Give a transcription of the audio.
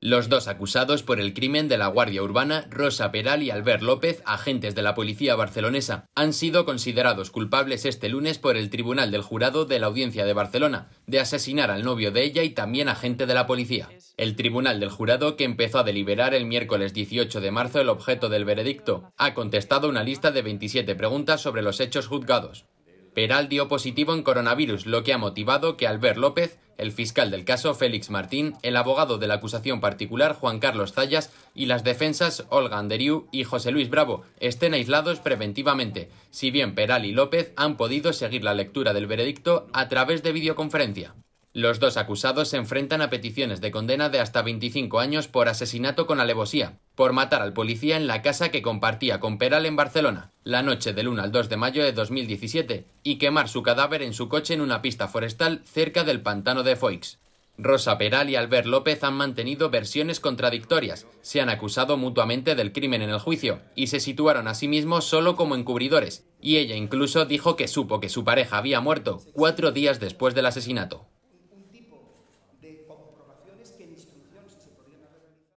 Los dos acusados por el crimen de la Guardia Urbana, Rosa Peral y Albert López, agentes de la policía barcelonesa, han sido considerados culpables este lunes por el Tribunal del Jurado de la Audiencia de Barcelona de asesinar al novio de ella y también agente de la policía. El Tribunal del Jurado, que empezó a deliberar el miércoles 18 de marzo el objeto del veredicto, ha contestado una lista de 27 preguntas sobre los hechos juzgados. Peral dio positivo en coronavirus, lo que ha motivado que Albert López, el fiscal del caso Félix Martín, el abogado de la acusación particular Juan Carlos Zayas y las defensas Olga Anderiu y José Luis Bravo estén aislados preventivamente, si bien Peral y López han podido seguir la lectura del veredicto a través de videoconferencia. Los dos acusados se enfrentan a peticiones de condena de hasta 25 años por asesinato con alevosía, por matar al policía en la casa que compartía con Peral en Barcelona, la noche del 1 al 2 de mayo de 2017, y quemar su cadáver en su coche en una pista forestal cerca del pantano de Foix. Rosa Peral y Albert López han mantenido versiones contradictorias, se han acusado mutuamente del crimen en el juicio y se situaron a sí mismos solo como encubridores, y ella incluso dijo que supo que su pareja había muerto cuatro días después del asesinato.